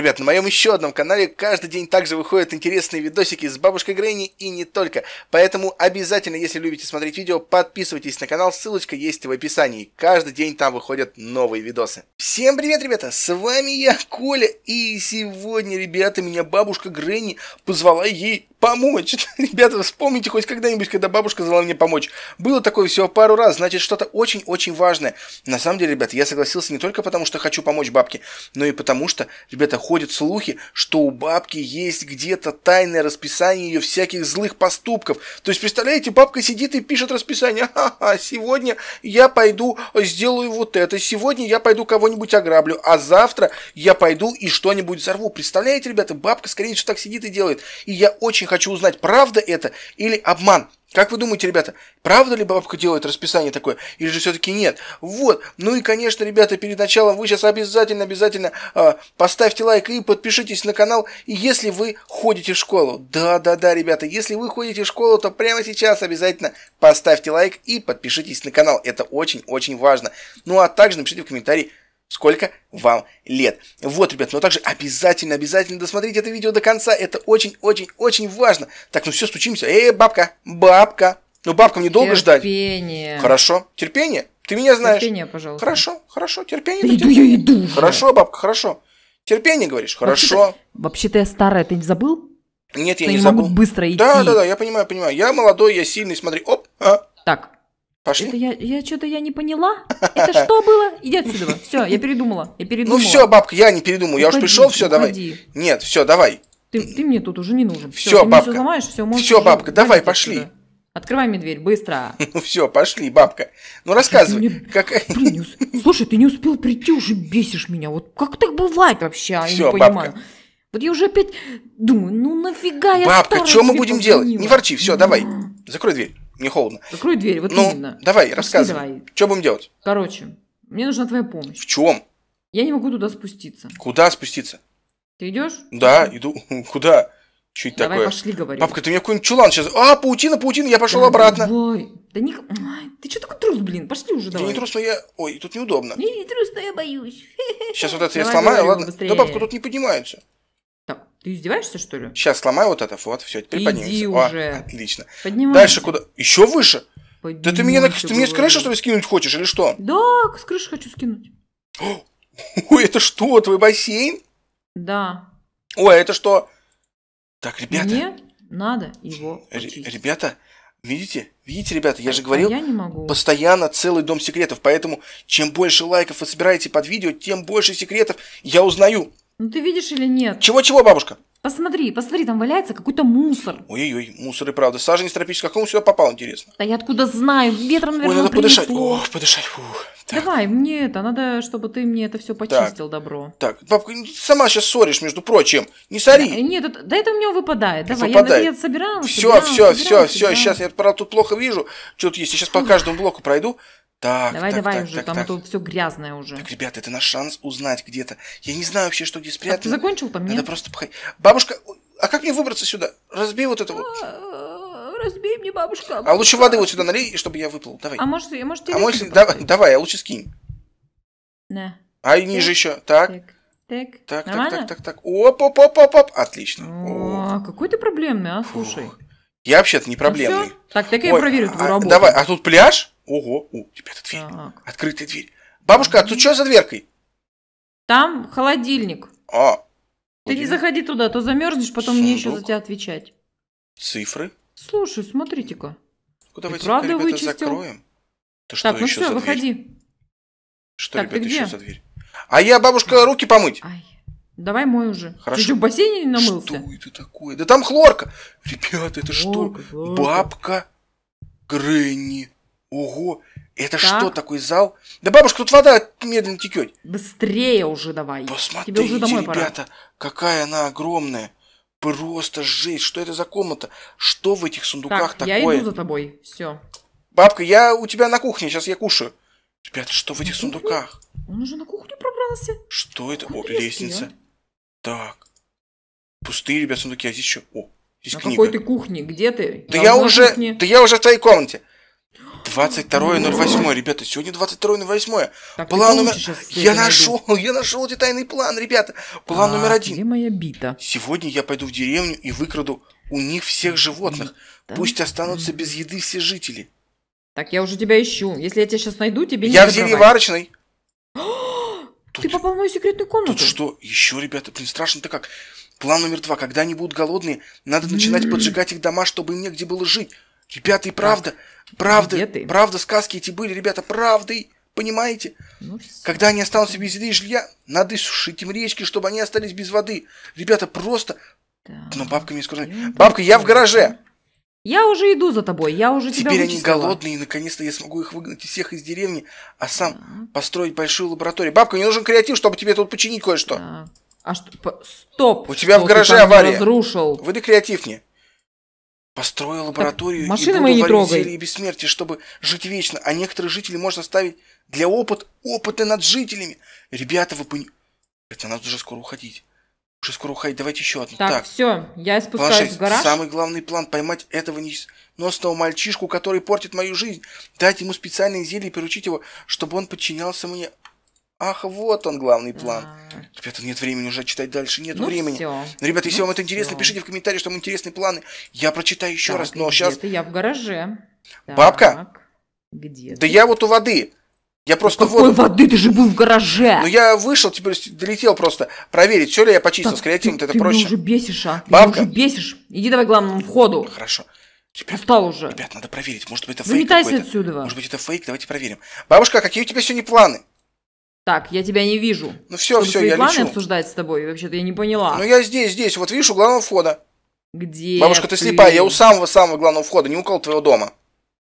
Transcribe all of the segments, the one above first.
Ребят, на моем еще одном канале каждый день также выходят интересные видосики с бабушкой Грейни и не только. Поэтому обязательно, если любите смотреть видео, подписывайтесь на канал, ссылочка есть в описании. Каждый день там выходят новые видосы. Всем привет, ребята, с вами я, Коля, и сегодня, ребята, меня бабушка Грейни позвала ей помочь. Ребята, вспомните хоть когда-нибудь, когда бабушка звала мне помочь. Было такое всего пару раз, значит, что-то очень-очень важное. На самом деле, ребята, я согласился не только потому, что хочу помочь бабке, но и потому, что, ребята, ходят слухи, что у бабки есть где-то тайное расписание ее всяких злых поступков. То есть, представляете, бабка сидит и пишет расписание. Ха-ха, сегодня я пойду сделаю вот это, сегодня я пойду кого-нибудь ограблю, а завтра я пойду и что-нибудь взорву. Представляете, ребята, бабка, скорее всего, так сидит и делает. И я очень хочу узнать, правда это или обман. Как вы думаете, ребята, правда ли бабка делает расписание такое, или же все-таки нет? Вот, ну и, конечно, ребята, перед началом вы сейчас обязательно-обязательно э, а, поставьте лайк и подпишитесь на канал, и если вы ходите в школу, да-да-да, ребята, если вы ходите в школу, то прямо сейчас обязательно поставьте лайк и подпишитесь на канал, это очень-очень важно. Ну а также напишите в комментарии, сколько вам лет. Вот, ребят, но также обязательно, обязательно досмотрите это видео до конца. Это очень-очень-очень важно. Так, ну все, стучимся. Эй, бабка, бабка. Ну, бабка, мне долго ждать? Терпение. Хорошо. Терпение? Ты меня знаешь. Терпение, пожалуйста. Хорошо, хорошо, терпение. Да иду, я иду. Хорошо, бабка, хорошо. Терпение, говоришь? Хорошо. Вообще-то, вообще-то я старая, ты не забыл? Нет, я не, не забыл. быстро идти. Да, да, да, я понимаю, понимаю. Я молодой, я сильный, смотри, оп. А. Так, Пошли. Это я, я что-то я не поняла. Это что было? Иди отсюда. Все, я передумала. Я ну передумала. Ну все, бабка, я не передумал. я уже пришел, все, давай. Нет, все, давай. Ты, ты мне тут уже не нужен. Все, бабка. Все, ломаешь, все, все бабка, давай, пошли. Открывай мне дверь, быстро. Ну все, пошли, бабка. Ну рассказывай. как... Слушай, ты не успел прийти, уже бесишь меня. Вот как так бывает вообще? Все, а, я не бабка. понимаю. Вот я уже опять думаю, ну нафига я Бабка, что мы будем делать? Не ворчи, все, давай. Закрой дверь. Не холодно. Закрой дверь, вот ну, именно. Давай, Пошли рассказывай. Давай. Что будем делать? Короче, мне нужна твоя помощь. В чем? Я не могу туда спуститься. Куда спуститься? Ты идешь? Да, Пошли. иду. Куда? Чуть Давай такое. пошли, говори. Папка, ты мне какой-нибудь чулан сейчас... А, паутина, паутина, я пошел да, обратно. Давай. Да не... Ай, ты что такой трус, блин? Пошли уже, давай. Я не трус, но я... Ой, тут неудобно. Я не трус, но я боюсь. Сейчас вот это давай, я сломаю, говорю, ладно? Быстрее. Да бабка тут не поднимается. Ты издеваешься, что ли? Сейчас сломай вот это, вот, все, теперь Иди поднимемся. А, уже. О, отлично. Поднимайся. Дальше куда? Еще выше? Поднимайся, да ты меня, на ты мне с крыши, что ли, скинуть хочешь, или что? Да, с крыши хочу скинуть. Ой, это что, твой бассейн? Да. Ой, а это что? Так, ребята. Мне надо его почистить. Ребята, видите? Видите, ребята, я же говорил, а я не могу. постоянно целый дом секретов, поэтому чем больше лайков вы собираете под видео, тем больше секретов я узнаю. Ну ты видишь или нет? Чего-чего, бабушка? Посмотри, посмотри, там валяется какой-то мусор. Ой-ой-ой, мусор и правда. Саженец тропический, Как сюда попал, интересно? Да я откуда знаю, ветром, наверное, Ой, надо принесло. подышать. Ох, подышать, фух. Так. Давай, мне это, надо, чтобы ты мне это все почистил так. добро. Так, бабка, сама сейчас ссоришь, между прочим. Не сори. Да, нет, это, да это у меня выпадает. Давай, выпадает. я, я собиралась. Все, собиралась, все, собиралась, все, собиралась. все. Сейчас я, правда, тут плохо вижу. Что тут есть? Я сейчас по каждому блоку пройду. Так, давай, так, давай так, уже, так, там так. это все грязное уже. Так, ребята, это наш шанс узнать где-то. Я не знаю вообще, что где спрятано. А ты закончил там, нет? Надо просто походить. Бабушка, а как мне выбраться сюда? Разбей вот это вот. А, разбей мне, бабушка. А лучше воды вот сюда налей, чтобы я выплыл. Давай. А может, я может, А может, давай, давай, а лучше скинь. Да. А ниже еще. Так. Так. Так, так, так, так, так. Оп, оп, оп, оп, оп. Отлично. О, какой ты проблемный, а, слушай. Я вообще-то не ну проблемный. Ну, так, так я Ой, проверю твою а, работу. Давай, а тут пляж? Ого, у, ребята, дверь. Так. Открытая дверь. Бабушка, а тут что за дверкой? Там холодильник. А, ты не заходи туда, а то замерзнешь, потом Сундук. мне еще за тебя отвечать. Цифры? Слушай, смотрите-ка. Куда ну, вы правда вычистил? закроем? Ты ну что, так, ну еще все, за выходи. Дверь? Что, так, ребята, еще за дверь? А я, бабушка, руки помыть. Ай. Давай мой уже. Хорошо. Ты что, в бассейне не намылся? Что это такое? Да там хлорка. Ребята, это хлорка, что? Хлорка. Бабка Гренни. Ого, это так. что, такой зал? Да бабушка, тут вода медленно текет. Быстрее уже давай. Посмотрите, Тебе уже домой ребята, пора. какая она огромная. Просто жесть, что это за комната? Что в этих сундуках так, такое? я иду за тобой, все. Бабка, я у тебя на кухне, сейчас я кушаю. Ребята, что в этих на сундуках? Он уже на кухню пробрался. Что это? О, лестница. Стоит. Так. Пустые, ребят, сундуки, а здесь еще... О, здесь на книга. какой ты кухне? Где ты? Да я, я уже... Кухне. Да я уже в твоей комнате. 22.08, ребята, сегодня 22.08. План номер... Я нашел, я нашел тайный план, ребята. План а, номер один. Где моя бита? Сегодня я пойду в деревню и выкраду у них всех животных. Бита. Пусть останутся без еды все жители. Так, я уже тебя ищу. Если я тебя сейчас найду, тебе не Я в зелье варочной. Тут... Ты попал в мою секретную комнату. Тут что? Еще, ребята, блин, страшно-то как. План номер два. Когда они будут голодные, надо начинать поджигать их дома, чтобы им негде было жить. Ребята, и правда, так. правда, Где ты? правда, сказки эти были, ребята, правдой. Понимаете? Ну, Когда они останутся без еды и жилья, надо сушить им речки, чтобы они остались без воды. Ребята, просто... Да. Но бабка мне сказала, бабка, я в гараже. Я уже иду за тобой, я уже Теперь тебя Теперь они голодные, и наконец-то я смогу их выгнать из всех из деревни, а сам так. построить большую лабораторию. Бабка, мне нужен креатив, чтобы тебе тут починить кое-что. Так. А что? Стоп! У тебя в гараже авария. Разрушил. Выдай креатив мне. Построил лабораторию так, и буду не трогай. зелье бессмертия, чтобы жить вечно. А некоторые жители можно оставить для опыта опыты над жителями. Ребята, вы понимаете... Это надо уже скоро уходить. Уже скоро уходить, давайте еще одну. Так, так. все, я спускаюсь Планшет. в гараж. Самый главный план – поймать этого несносного мальчишку, который портит мою жизнь. Дать ему специальные зелья и приручить его, чтобы он подчинялся мне. Ах, вот он главный план. Да. Ребята, нет времени уже читать дальше, нет ну, времени. Все. Ребята, если ну, вам это интересно, пишите в комментариях, что вам интересные планы. Я прочитаю еще раз, но сейчас... Это я в гараже. Так, Бабка? Где? Да ты? я вот у воды. Я ну просто ну, Какой воду... воды? Ты же был в гараже. Ну я вышел, теперь долетел просто проверить, все ли я почистил. Так, С креативом это ты проще. Ты уже бесишь, а? Бабка? Ты уже бесишь. Иди давай к главному входу. Ну, хорошо. Ребят, Устал уже. Ребят, надо проверить. Может быть, это фейк Выметайся отсюда. Может быть, это фейк. Давайте проверим. Бабушка, а какие у тебя сегодня планы? Так, я тебя не вижу. Ну все, Чтобы все, я планы лечу. обсуждать с тобой? Вообще-то я не поняла. Ну я здесь, здесь, вот вижу главного входа. Где Бабушка, ты, ты слепая, я у самого-самого главного входа, не около твоего дома.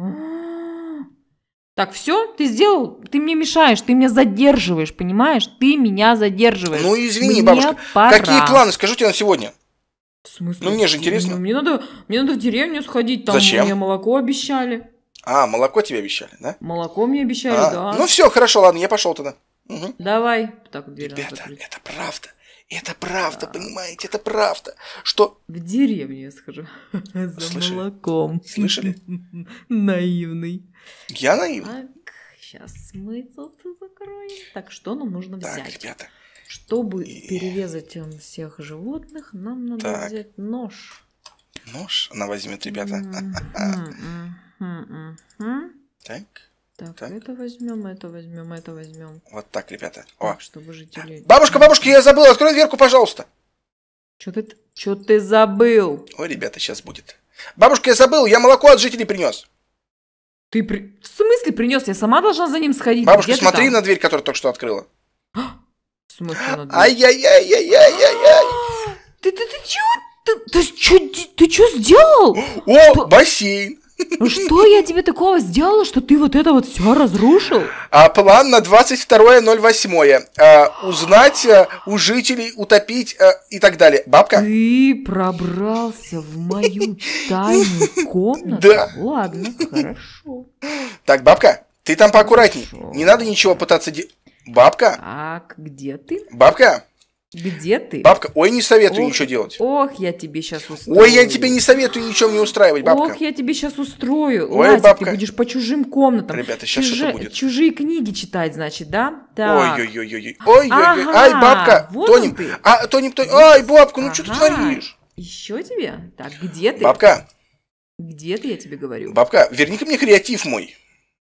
А. Так, все, ты сделал, ты мне мешаешь, ты меня задерживаешь, понимаешь? Ты меня задерживаешь. Ну извини, мне бабушка, пора. какие планы, скажу тебе на сегодня? В смысле? Ну мне же интересно. Ну, мне надо, мне надо в деревню сходить, там Зачем? мне молоко обещали. А, молоко тебе обещали, да? Молоко мне обещали, а, да. Ну все, хорошо, ладно, я пошел тогда. Угу. Давай. Так, Ребята, это правда. Это правда, да. понимаете, это правда. Что... В деревню я схожу. За Слышали? молоком. Слышали? Наивный. Я наивный. Так, сейчас мы тут закроем. Так, что нам нужно взять? Так, ребята. Чтобы и... перерезать эм, всех животных, нам надо так. взять нож. Нож она возьмет, ребята. Mm-hmm. Угу, угу. Так. Так, так, это возьмем, это возьмем, это возьмем. Вот так, ребята. О. Так, чтобы жители. Э, бабушка, бабушка, я забыл, открой дверку, пожалуйста. Чё ты, чё ты забыл? Ой, ребята, сейчас будет. Бабушка, я забыл, я молоко от жителей принес. Ты при... в смысле принес? Я сама должна за ним сходить. Бабушка, Где смотри на дверь, которую только что открыла. А? В смысле на дверь? Ай-яй-яй-яй-яй-яй-яй. Ты, ты, ты чё? Ты, ты, чё, ты чё сделал? О, бассейн. Ну что я тебе такого сделала, что ты вот это вот все разрушил? А план на 22.08. А, узнать а, у жителей, утопить а, и так далее. Бабка? Ты пробрался в мою тайную комнату? Да. Ладно, хорошо. Так, бабка, ты там поаккуратней. Хорошо. Не надо ничего пытаться делать. Бабка? Так, где ты? Бабка? Где ты? Бабка, ой, не советую ох, ничего делать. Ох, я тебе сейчас устрою. Ой, я тебе не советую ничего не устраивать, бабка. Ох, я тебе сейчас устрою. Ой, Лазик, бабка. ты будешь по чужим комнатам. Ребята, сейчас Чужи... что-то будет. Чужие книги читать, значит, да? Ой-ой-ой-ой. Ой-ой-ой. Ага, Ай, бабка, вот Тоним. Ты. А, Тоним, Тоним. Ай, бабка, ну ага. что ты творишь? Еще тебе? Так, где ты? Бабка. Где ты, я тебе говорю? Бабка, верни-ка мне креатив мой.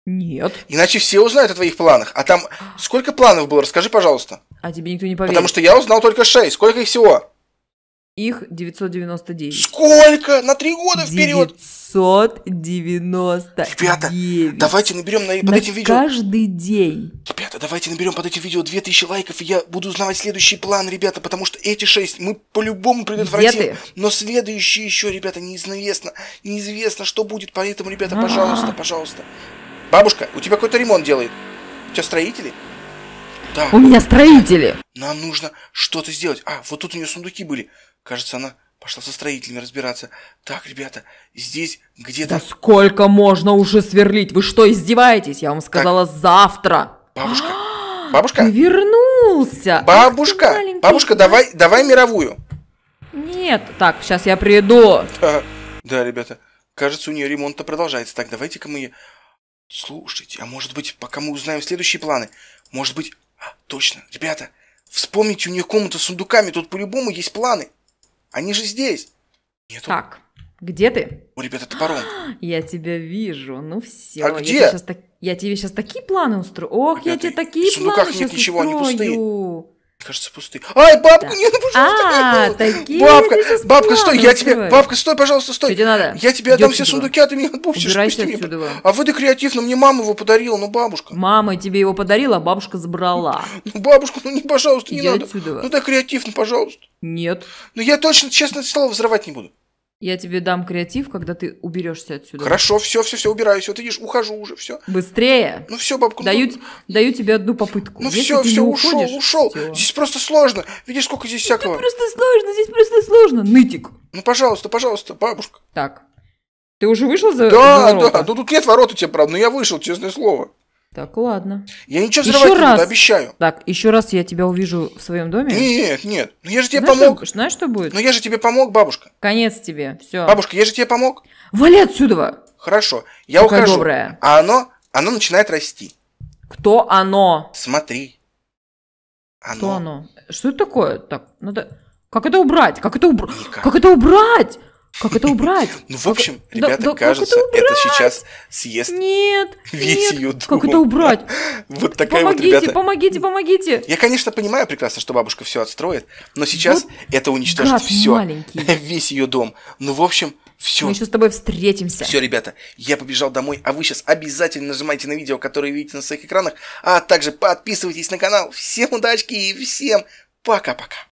Нет. Иначе все узнают о твоих планах. А там сколько планов было? Расскажи, пожалуйста. А тебе никто не поверит. Потому что я узнал только 6. Сколько их всего? Их 999. Сколько? На три года вперед! 999. Ребята, давайте наберем на, под на этим видео... каждый день. Ребята, давайте наберем под этим видео 2000 лайков, и я буду узнавать следующий план, ребята, потому что эти шесть мы по-любому предотвратим. Но следующие еще, ребята, неизвестно. Неизвестно, что будет, поэтому, ребята, пожалуйста, пожалуйста. Бабушка, у тебя какой-то ремонт делает. У тебя строители? Да. У меня строители. Нам нужно что-то сделать. А, вот тут у нее сундуки были. Кажется, она пошла со строителями разбираться. Так, ребята, здесь где-то... Да сколько можно уже сверлить? Вы что, издеваетесь? Я вам сказала так. завтра. Бабушка, а, бабушка. Ты вернулся. Бабушка, бабушка, давай, давай мировую. Нет, так, сейчас я приду. Да, да ребята, кажется, у нее ремонт-то продолжается. Так, давайте-ка мы... Слушайте, а может быть, пока мы узнаем следующие планы, может быть, Точно, ребята, вспомните, у них комната с сундуками, тут по-любому есть планы. Они же здесь. Нету. Так, где ты? О, ребята, топором. я тебя вижу, ну все. А где? Я тебе сейчас, так... я тебе сейчас такие планы устрою. Ох, ребята, я тебе такие планы сейчас нет ничего, устрою. Они пустые кажется, пустые. Ай, бабка, да. не, пожалуйста. А, такие Бабка, бабка, стой, я тебе, бабка, стой, пожалуйста, стой. Что тебе надо? Я тебе отдам все сундуки, а ты меня отпустишь. Убирайся отсюда. А вы выдай креативно, мне мама его подарила, ну бабушка. Мама тебе его подарила, а бабушка забрала. Ну бабушка, ну не, пожалуйста, не надо. Отсюда. Ну дай креативно, пожалуйста. Нет. Ну я точно, честно слово, взрывать не буду. Я тебе дам креатив, когда ты уберешься отсюда. Хорошо, все, все, все, убираюсь, все, видишь, ухожу уже, все. Быстрее. Ну все, бабку, ну, Даю, даю тебе одну попытку. Ну все, все, ушел, ушел. Здесь просто сложно. Видишь, сколько здесь ну, всякого. Здесь просто сложно, здесь просто сложно. Нытик. Ну пожалуйста, пожалуйста, бабушка. Так. Ты уже вышел за, да, за Да, да, ну тут нет ворот у тебя, правда, но я вышел, честное слово. Так, ладно. Я ничего взрывать еще не раз... буду, обещаю. Так, еще раз я тебя увижу в своем доме. Нет, нет. Ну я же тебе знаешь, помог. Что, знаешь, что будет? Ну я же тебе помог, бабушка. Конец тебе. Все. Бабушка, я же тебе помог. Вали отсюда! Хорошо, я Какая ухожу. Добрая. А оно, оно начинает расти. Кто оно? Смотри. Оно. Что оно? Что это такое? Так, надо. Как это убрать? Как это убрать? Как это убрать? Как это убрать? Ну, в общем, ребята, кажется, это, сейчас съест нет, весь нет. ее Как это убрать? Вот такая помогите, вот, ребята... Помогите, помогите, Я, конечно, понимаю прекрасно, что бабушка все отстроит, но сейчас это уничтожит все. Весь ее дом. Ну, в общем, все. Мы сейчас с тобой встретимся. Все, ребята, я побежал домой, а вы сейчас обязательно нажимайте на видео, которое видите на своих экранах, а также подписывайтесь на канал. Всем удачки и всем пока-пока.